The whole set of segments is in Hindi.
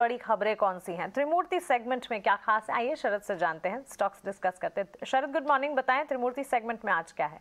बड़ी खबरें कौन सी हैं त्रिमूर्ति सेगमेंट में क्या खास आइए शरद से जानते हैं स्टॉक्स डिस्कस करते हैं शरद गुड मॉर्निंग बताएं त्रिमूर्ति सेगमेंट में आज क्या है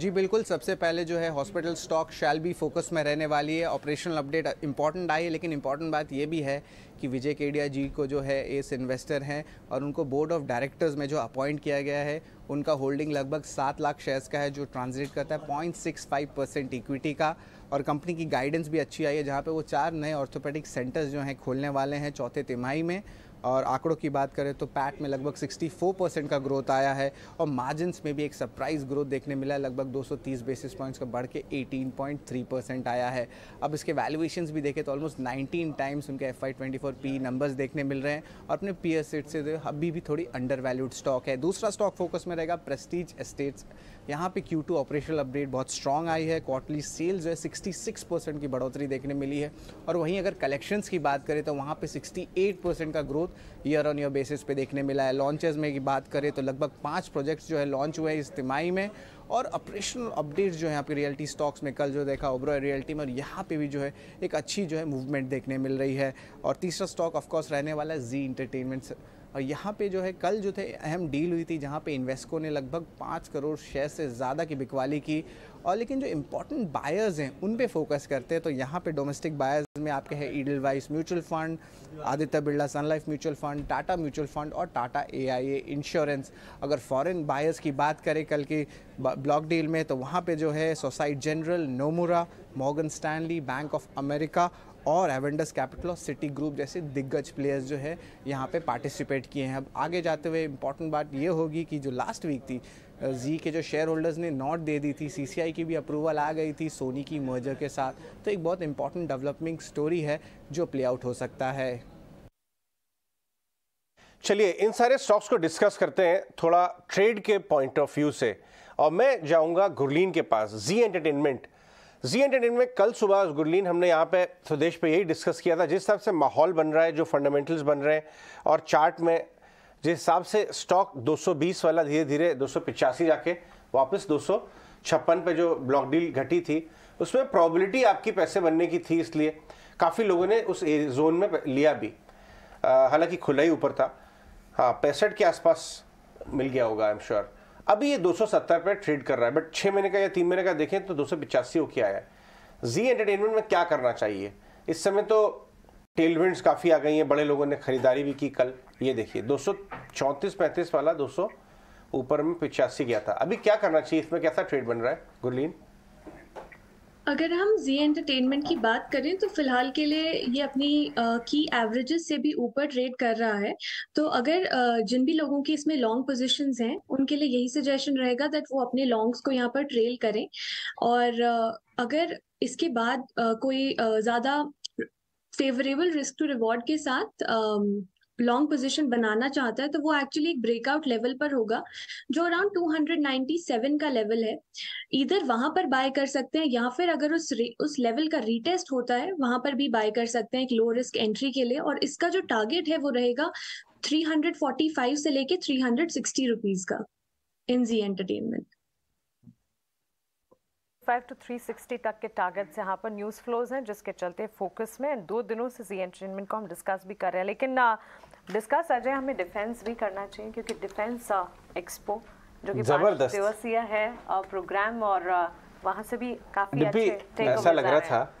जी बिल्कुल सबसे पहले जो है हॉस्पिटल स्टॉक शैल भी फोकस में रहने वाली है ऑपरेशनल अपडेट इंपॉर्टेंट आई है लेकिन इंपॉर्टेंट बात यह भी है कि विजय केडिया जी को जो है एस इन्वेस्टर हैं और उनको बोर्ड ऑफ डायरेक्टर्स में जो अपॉइंट किया गया है उनका होल्डिंग लगभग सात लाख शेयर्स का है जो ट्रांसलेट करता है point six five percent equity का और कंपनी की गाइडेंस भी अच्छी आई है जहाँ पर वो चार नए ऑर्थोपेडिक सेंटर्स जो हैं खोलने वाले हैं चौथे तिमाही में और आंकड़ों की बात करें तो पैट में लगभग 64 परसेंट का ग्रोथ आया है और मार्जिनस में भी एक सरप्राइज ग्रोथ देखने मिला है लगभग 230 बेसिस पॉइंट्स का बढ़ के 18.3 परसेंट आया है अब इसके वैल्यूएशंस भी देखें तो ऑलमोस्ट 19 टाइम्स उनके एफ आई पी नंबर्स देखने मिल रहे हैं और अपने पी एस से अभी भी थोड़ी अंडर वैल्यूड स्टॉक है दूसरा स्टॉक फोकस में रहेगा प्रेस्टीज एस्टेट्स यहाँ पे क्यू टू ऑपरेशनल अपडेट बहुत स्ट्रॉन्ग आई है क्वार्टली सेल्स जो है सिक्स परसेंट की बढ़ोतरी देखने मिली है और वहीं अगर कलेक्शंस की बात करें तो वहाँ पे एट परसेंट का growth growth year on year basis पे देखने मिला है लॉन्चेस में की बात करें तो लगभग पाँच प्रोजेक्ट्स जो है लॉन्च हुए इस तिमाही में और ऑपरेशनल अपडेट्स जो है आपके रियल्टी स्टॉक्स में कल जो देखा ओबरो रियल्टी में और यहाँ पे भी जो है एक अच्छी जो है मूवमेंट देखने मिल रही है और तीसरा स्टॉक ऑफकोर्स रहने वाला है जी इंटरटेनमेंट्स और यहाँ पे जो है कल जो थे अहम डील हुई थी जहाँ पे इन्वेस्को ने लगभग पाँच करोड़ शेयर से ज़्यादा की बिकवाली की और लेकिन जो इंपॉर्टेंट बायर्स हैं उन पर फोकस करते हैं तो यहाँ पे डोमेस्टिक बायर्स में आपके हैं Edelweiss mutual fund Aditya Birla Sun Life mutual fund Tata mutual fund और टाटा ए इंश्योरेंस अगर फॉरेन बायर्स की बात करें कल की ब्लॉक डील में तो वहाँ पे जो है Societe Generale Nomura Morgan Stanley Bank of America और एवेंडस कैपिटल और सिटी ग्रुप जैसे दिग्गज प्लेयर्स जो है यहाँ पे पार्टिसिपेट किए हैं अब आगे जाते हुए इंपॉर्टेंट बात ये होगी कि जो लास्ट वीक थी जी के जो शेयर होल्डर्स ने नोट दे दी थी सी की भी अप्रूवल आ गई थी सोनी की मर्जर के साथ तो एक बहुत इंपॉर्टेंट डेवलपमिंग स्टोरी है जो प्ले आउट हो सकता है चलिए इन सारे स्टॉक्स को डिस्कस करते हैं थोड़ा ट्रेड के पॉइंट ऑफ व्यू से और मैं जाऊँगा गुरलीन के पास जी एंटरटेनमेंट जी एंटरटेनमेंट कल सुबह गुरलीन हमने यहाँ पे स्वदेश पे यही डिस्कस किया था जिस हिसाब से माहौल बन रहा है जो फंडामेंटल्स बन रहे हैं और चार्ट में जिस हिसाब से स्टॉक 220 वाला धीरे धीरे दो जाके वापस दो पे जो ब्लॉक डील घटी थी उसमें प्रॉबिलिटी आपकी पैसे बनने की थी इसलिए काफ़ी लोगों ने उस जोन में लिया भी हालांकि खुला ही ऊपर था हाँ पैंसठ के आसपास मिल गया होगा आई एम श्योर अभी ये 270 पे ट्रेड कर रहा है बट छः महीने का या तीन महीने का देखें तो दो सौ पिचासी होके आया है जी एंटरटेनमेंट में क्या करना चाहिए इस समय तो टेलविंड काफ़ी आ गई हैं बड़े लोगों ने खरीदारी भी की कल ये देखिए दो सौ वाला दो ऊपर में पिचासी गया था अभी क्या करना चाहिए इसमें कैसा ट्रेड बन रहा है गुरलीन अगर हम जी एंटरटेनमेंट की बात करें तो फिलहाल के लिए ये अपनी की एवरेजेस से भी ऊपर ट्रेड कर रहा है तो अगर जिन भी लोगों की इसमें लॉन्ग पोजीशंस हैं उनके लिए यही सजेशन रहेगा दैट वो अपने लॉन्ग्स को यहाँ पर ट्रेल करें और अगर इसके बाद कोई ज़्यादा फेवरेबल रिस्क टू रिवॉर्ड के साथ लॉन्ग पोजीशन बनाना चाहता है तो वो एक्चुअली एक ब्रेकआउट लेवल पर होगा जो अराउंड 297 का लेवल है इधर वहां पर बाय कर सकते हैं या फिर अगर उस उस लेवल का रीटेस्ट होता है वहां पर भी बाय कर सकते हैं एक लो रिस्क एंट्री के लिए और इसका जो टारगेट है वो रहेगा 345 से लेके सिक्सटी रुपीज का इन जी एंटरटेनमेंट फाइव तक के टारगेट्स यहाँ पर न्यूज़ फ्लोज हैं जिसके चलते फोकस में दो दिनों से जी एंटरटेनमेंट को हम डिस्कस भी कर रहे हैं लेकिन डिस्कस अजय हमें डिफेंस भी करना चाहिए क्योंकि डिफेंस एक्सपो जो कि दिवसीय है प्रोग्राम और वहाँ से भी काफ़ी ऐसा लग रहा था